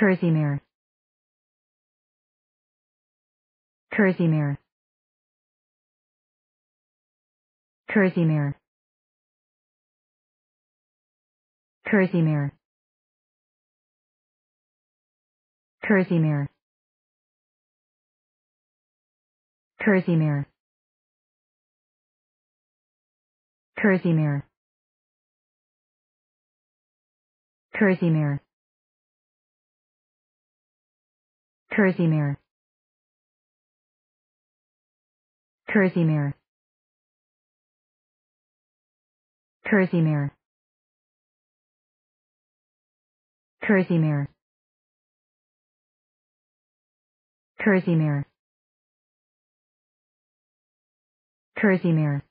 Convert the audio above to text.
Kurzimir. Kurzimir. Kurzimir. Kurzimir. Kurzimir. Kurzimir. Kurzimir. Kurzimir. Kurzimir. Kurzimir. Kurzimir. Kurzimir. Kurzimir. Kurzimir.